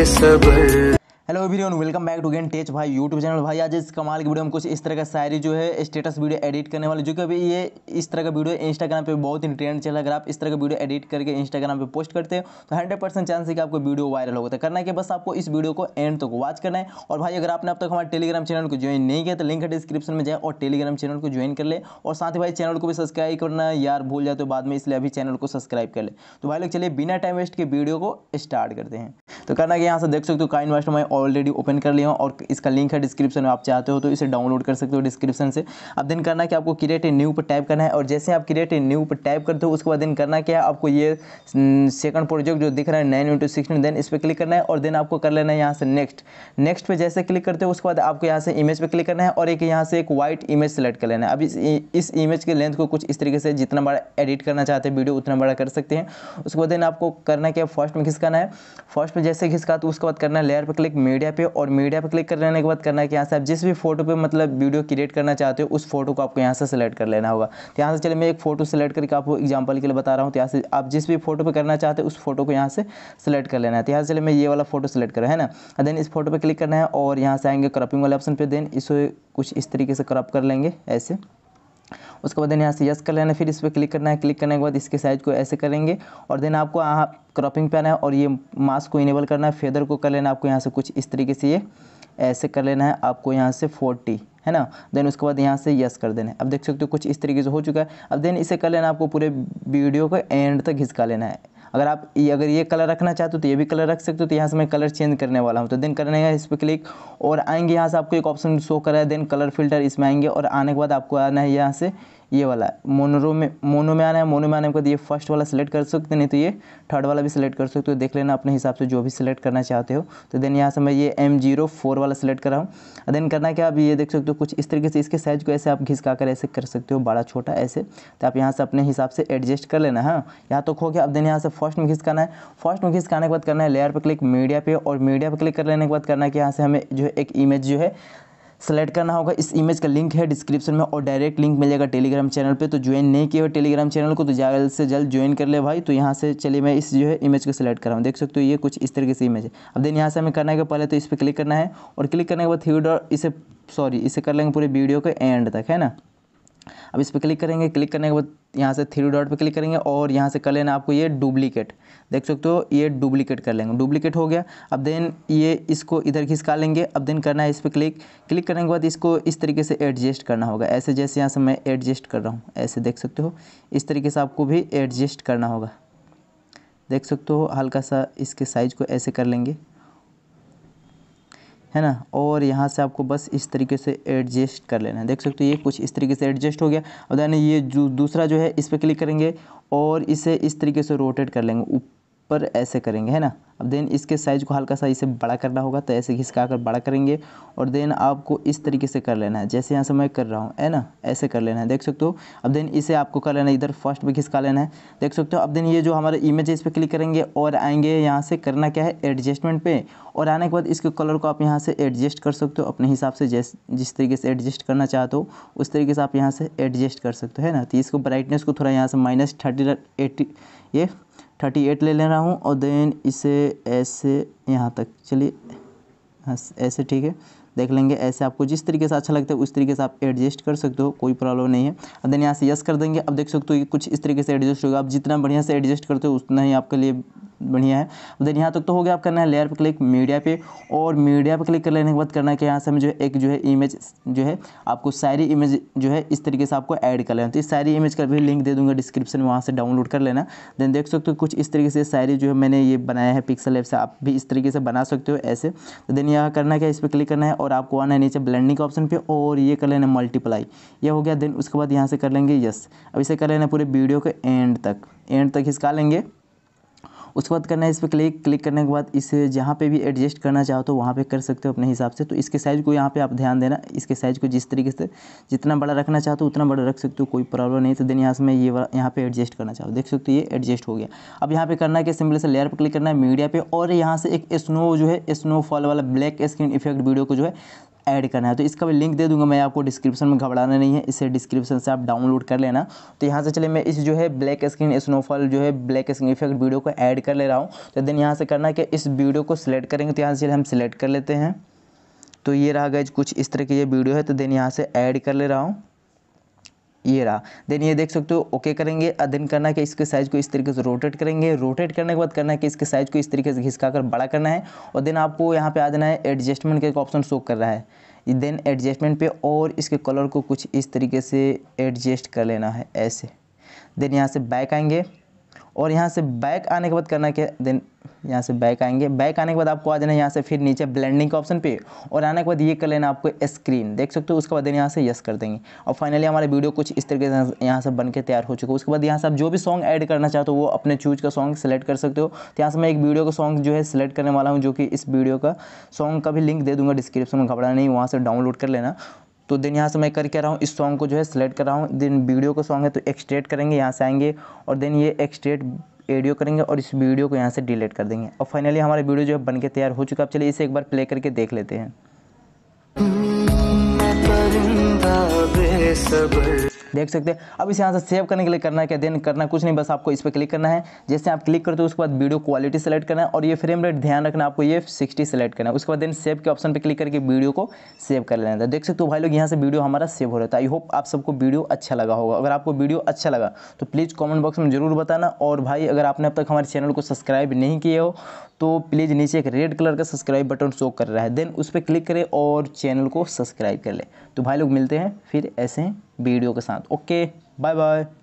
बेसब्र hello everyone welcome back to gain tech भाई YouTube channel भाई आज इस कमाल की वीडियो में कुछ इस तरह का शायरी जो है स्टेटस वीडियो एडिट करने वाले जो कि अभी ये इस तरह का वीडियो इंस्टाग्राम पे बहुत ही ट्रेंड चला अगर आप इस तरह का वीडियो एडिट करके इंस्टाग्राम पे पोस्ट करते हो तो हंड्रेड परसेंट चांस है कि आपको वीडियो वायरल होगा तो करना है कि बस आपको इस वीडियो को एंड तक तो वॉच करना है और भाई अगर आपने अब तक हमारे टेलीग्राम चैनल को ज्वाइन नहीं किया तो लिंक है डिस्क्रिप्शन में जाए और टेलीग्राम चैनल को ज्वाइन कर ले और साथ ही भाई चैनल को भी सब्सक्राइब करना यार भूल जाए तो बाद में इसलिए अभी चैनल को सब्सक्राइब कर ले तो भाई लोग चलिए बिना टाइम वेस्ट के वीडियो को स्टार्ट करते हैं तो करना कि यहाँ से देख सकते हो काइन वास्ट में ऑलरेडी ओपन कर लिया हूँ और इसका लिंक है डिस्क्रिप्शन में आप चाहते हो तो इसे डाउनलोड कर सकते हो डिस्क्रिप्शन से अब दिन करना कि आपको क्रिएट ए न्यू पर टाइप करना है और जैसे आप क्रिएट ए न्यू पर टाइप करते हो उसके बाद दिन करना क्या है आपको ये सेकंड हम्म, प्रोजेक्ट जो दिख रहा है नाइन इंटू सिक्सटीन देन इस पर क्लिक करना है और देन आपको कर लेना है यहाँ से नेक्स्ट नेक्स्ट पर जैसे क्लिक करते हो उसके बाद आपको यहाँ से इमेज पे क्लिक करना है और एक यहाँ से एक वाइट इमेज सेलेक्ट कर लेना है अब इस इस इमेज के लेंथ को कुछ इस तरीके से जितना बड़ा एडिट करना चाहते हैं वीडियो उतना बड़ा कर सकते हैं उसके बाद देन आपको करना क्या फर्स्ट में घिसकाना है फर्स्ट में जैसे घिसका तो उसके बाद करना है लेयर पर क्लिक मीडिया पे और मीडिया पे क्लिक कर लेने के बाद करना है कि यहाँ से आप जिस भी फोटो पे मतलब वीडियो क्रिएट करना चाहते हो उस फोटो को आपको यहाँ से सेलेक्ट कर लेना होगा तो यहाँ से चले मैं एक फोटो सेलेक्ट करके आपको एग्जाम्पल के लिए बता रहा हूँ तो यहाँ से आप जिस भी फोटो पर करना चाहते हो उस फोटो को यहाँ से सेलेक्ट कर लेना है तो यहाँ से चले मैं ये वाला फोटो सेलेक्ट करें है ना देन इस फोटो पर क्लिक करना है और यहाँ से आएंगे क्रॉपिंग वाले ऑप्शन पर देन इसे कुछ इस तरीके से क्रॉप कर लेंगे ऐसे उसके बाद देन यहाँ से यस कर लेना फिर इस पर क्लिक करना है क्लिक करने के बाद इसके साइज को ऐसे करेंगे और देन आपको यहाँ क्रॉपिंग पे आना है और ये मास्क को इनेबल करना है फेदर को कर लेना आपको यहाँ से कुछ इस तरीके से ये ऐसे कर लेना है आपको यहाँ से फोर्टी है ना देन उसके बाद यहाँ से यस कर देना है अब देख सकते हो कुछ इस तरीके से हो चुका है अब देन इसे कर लेना आपको पूरे वीडियो को एंड तक घिसका लेना है अगर आप ये अगर ये कलर रखना चाहते हो तो ये भी कलर रख सकते हो तो यहाँ से मैं कलर चेंज करने वाला हूँ तो देन करने का इस पर क्लिक और आएंगे यहाँ से आपको एक ऑप्शन शो करा है देन कलर फिल्टर इसमें आएंगे और आने के बाद आपको आना है यहाँ से ये वाला मोनोरो में मोनो में आना है मोनो में आने के बाद तो ये फर्स्ट वाला सिलेक्ट कर सकते नहीं तो ये थर्ड वाला भी सिलेक्ट कर सकते हो देख लेना अपने हिसाब से जो भी सिलेक्ट करना चाहते हो तो देन यहाँ से मैं ये एम जीरो फोर वाला सिलेक्ट कर रहा हूँ देन करना क्या आप ये देख सकते हो कुछ इस तरीके से इसके साइज़ को ऐसे आप घिसका कर ऐसे कर सकते हो बड़ा छोटा ऐसे तो आप यहाँ से अपने हिसाब से एडजस्ट कर लेना है हाँ। यहाँ तो खो गया अब देन यहाँ से फर्स्ट में घिसकाना है फर्स्ट में घिसकाने के बाद करना है लेयर पर क्लिक मीडिया पर और मीडिया पर क्लिक कर लेने के बाद करना है कि यहाँ से हमें जो है एक इमेज जो है सेलेक्ट करना होगा इस इमेज का लिंक है डिस्क्रिप्शन में और डायरेक्ट लिंक मिलेगा टेलीग्राम चैनल पे तो ज्वाइन नहीं किया हुआ टेलीग्राम चैनल को तो जल्द से जल्द ज्वाइन कर ले भाई तो यहाँ से चलिए मैं इस जो है इमेज को सिलेक्ट कर रहा हूँ देख सकते हो ये कुछ इस तरीके से इमेज है अब देन यहाँ से हमें करना है पहले तो इस पर क्लिक करना है और क्लिक करने के बाद थ्री इसे सॉरी इसे कर लेंगे पूरे वीडियो के एंड तक है ना अब इस पर क्लिक करेंगे क्लिक करने के बाद यहाँ से थ्री डॉट पे क्लिक करेंगे और यहाँ से कर लेना आपको ये डुप्लीकेट देख सकते हो ये डुप्लीकेट कर लेंगे डुप्लीकेट हो गया अब देन ये इसको इधर खिसका लेंगे अब देन करना है इस पर क्लिक क्लिक करने के बाद इसको इस तरीके से एडजस्ट करना होगा ऐसे जैसे यहाँ से मैं एडजस्ट कर रहा हूँ ऐसे देख सकते हो इस तरीके से आपको भी एडजस्ट करना होगा देख सकते हो हल्का सा इसके साइज़ को ऐसे कर लेंगे है ना और यहाँ से आपको बस इस तरीके से एडजस्ट कर लेना है देख सकते हो ये कुछ इस तरीके से एडजस्ट हो गया और देन ये जो दूसरा जो है इस पर क्लिक करेंगे और इसे इस तरीके से रोटेट कर लेंगे पर ऐसे करेंगे है ना अब देन इसके साइज़ को हल्का सा इसे बड़ा करना होगा तो ऐसे घिसका कर बड़ा करेंगे और देन आपको इस तरीके से कर लेना है जैसे यहाँ से मैं कर रहा हूँ है ना ऐसे कर लेना है देख सकते हो अब देन इसे आपको कर लेना है इधर फर्स्ट में घिसका लेना है देख सकते हो अब देन ये जो हमारा इमेज है इस पर क्लिक करेंगे और आएंगे यहाँ से करना क्या है एडजस्टमेंट पर और आने के बाद इसके कलर को आप यहाँ से एडजस्ट कर सकते हो अपने हिसाब से जैस जिस तरीके से एडजस्ट करना चाहते हो उस तरीके से आप यहाँ से एडजस्ट कर सकते हो है ना तो इसको ब्राइटनेस को थोड़ा यहाँ से माइनस थर्टी ये थर्टी एट ले ले रहा हूँ और देन इसे ऐसे यहाँ तक चलिए हाँ ऐसे ठीक है देख लेंगे ऐसे आपको जिस तरीके से अच्छा लगता है उस तरीके से आप एडजस्ट कर सकते हो कोई प्रॉब्लम नहीं है और देन यहाँ से यस कर देंगे अब देख सकते हो कि कुछ इस तरीके से एडजस्ट होगा आप जितना बढ़िया से एडजस्ट करते हो उतना ही आपके लिए बढ़िया है देन यहाँ तक तो हो गया आप करना है लेयर पर क्लिक मीडिया पे और मीडिया पर क्लिक कर लेने के बाद करना है कि यहाँ से हमें जो है एक जो है इमेज जो है आपको सारी इमेज जो है इस तरीके से आपको ऐड कर लेना तो इस सारी इमेज का भी लिंक दे दूँगा डिस्क्रिप्शन में वहाँ से डाउनलोड कर लेना देन देख सकते हो कुछ इस तरीके से सारी जो है मैंने ये बनाया है पिक्सल ऐप से आप भी इस तरीके से बना सकते हो ऐसे देन तो यहाँ करना क्या इस पर क्लिक करना है और आपको आना है नीचे ब्लैंडिंग का ऑप्शन पर और ये कर लेना मल्टीप्लाई ये हो गया देन उसके बाद यहाँ से कर लेंगे यस अब इसे कर लेना पूरे वीडियो के एंड तक एंड तक इसका लेंगे उसके बाद करना है इस पर क्लिक क्लिक करने के बाद इसे जहाँ पे भी एडजस्ट करना चाहो तो वहाँ पे कर सकते हो अपने हिसाब से तो इसके साइज़ को यहाँ पे आप ध्यान देना इसके साइज़ को जिस तरीके से जितना बड़ा रखना चाहते हो तो उतना बड़ा रख सकते हो कोई प्रॉब्लम नहीं तो देन यहाँ से मैं ये यहाँ पर एडजस्ट करना चाहूँ देख सकते हो ये एडजस्ट हो गया अब यहाँ पर करना है कि सिंपल से लेयर पर क्लिक करना है मीडिया पर और यहाँ से एक स्नो जो है स्नो फॉल वाला ब्लैक स्क्रीन इफेक्ट वीडियो को जो है ऐड करना है तो इसका भी लिंक दे दूंगा मैं आपको डिस्क्रिप्शन में घबराना नहीं है इसे डिस्क्रिप्शन से आप डाउनलोड कर लेना तो यहाँ से चले मैं इस जो है ब्लैक स्क्रीन स्नोफॉल जो है ब्लैक स्क्रीन इफेक्ट वीडियो को ऐड कर ले रहा हूँ तो देन यहाँ से करना है कि इस वीडियो को सिलेक्ट करेंगे तो यहाँ से हम सिलेक्ट कर लेते हैं तो ये रहा गए कुछ इस तरह की ये वीडियो है तो देन यहाँ से ऐड कर ले रहा हूँ ये रहा देन ये देख सकते हो ओके करेंगे देन करना कि इसके साइज़ को इस तरीके से रोटेट करेंगे रोटेट करने के बाद करना है कि इसके साइज़ को इस तरीके से घिसका कर बड़ा करना है और देन आपको यहाँ पे आ देना है एडजस्टमेंट का एक ऑप्शन शो कर रहा है देन एडजस्टमेंट पे और इसके कलर को कुछ इस तरीके से एडजस्ट कर लेना है ऐसे देन यहाँ से बैक आएंगे और यहाँ से बैक आने के बाद करना के देन यहाँ से बैक आएंगे बैक आने के बाद आपको आ जाना है यहाँ से फिर नीचे ब्लेंडिंग के ऑप्शन पे और आने के बाद ये कर लेना आपको स्क्रीन देख सकते हो उसके बाद यहाँ से यस कर देंगे और फाइनली हमारे वीडियो कुछ इस तरीके से यहाँ से बन के तैयार हो चुका है उसके बाद यहाँ से आप जो भी सॉन्ग ऐड करना चाहते हो तो वो अपने चूज का सॉन्ग सेलेक्ट कर सकते हो तो यहाँ से मैं एक वीडियो का सॉन्ग जो है सिलेक्ट करने वाला हूँ जो कि इस वीडियो का सॉन्ग का भी लिंक दे दूँगा डिस्क्रिप्शन में घबरा नहीं वहाँ से डाउनलोड कर लेना तो देन यहाँ से मैं करके रहा हूँ इस सॉन्ग को जो है सेलेक्ट कर रहा हूँ देन वीडियो का सॉन्ग है तो एक्सट्रेट करेंगे यहाँ से आएंगे और देन ये एक्सट्रेट एडियो करेंगे और इस वीडियो को यहाँ से डिलीट कर देंगे और फाइनली हमारा वीडियो जो है बन के तैयार हो चुका है चलिए इसे एक बार प्ले करके देख लेते हैं हम्म, देख सकते हैं अब इसे यहाँ से सेव करने के लिए करना है क्या देन करना कुछ नहीं बस आपको इस पर क्लिक करना है जैसे आप क्लिक करते हो उसके बाद वीडियो क्वालिटी सेलेक्ट करना है और ये फ्रेम रेट ध्यान रखना आपको ये सिक्सटी सेलेक्ट करना है उसके बाद देन सेव के ऑप्शन पर क्लिक करके वीडियो को सेव कर लेना देख सकते हो भाई लोग यहाँ से वीडियो हमारा सेव हो रहा था आई होप आप सबको वीडियो अच्छा लगा होगा अगर आपको वीडियो अच्छा लगा तो प्लीज़ कॉमेंट बॉक्स में ज़रूर बताना और भाई अगर आपने अब तक हमारे चैनल को सब्सक्राइब नहीं किए हो तो प्लीज़ नीचे एक रेड कलर का सब्सक्राइब बटन शो कर रहा है देन उस पर क्लिक करें और चैनल को सब्सक्राइब कर ले तो भाई लोग मिलते हैं फिर ऐसे वीडियो के साथ ओके बाय बाय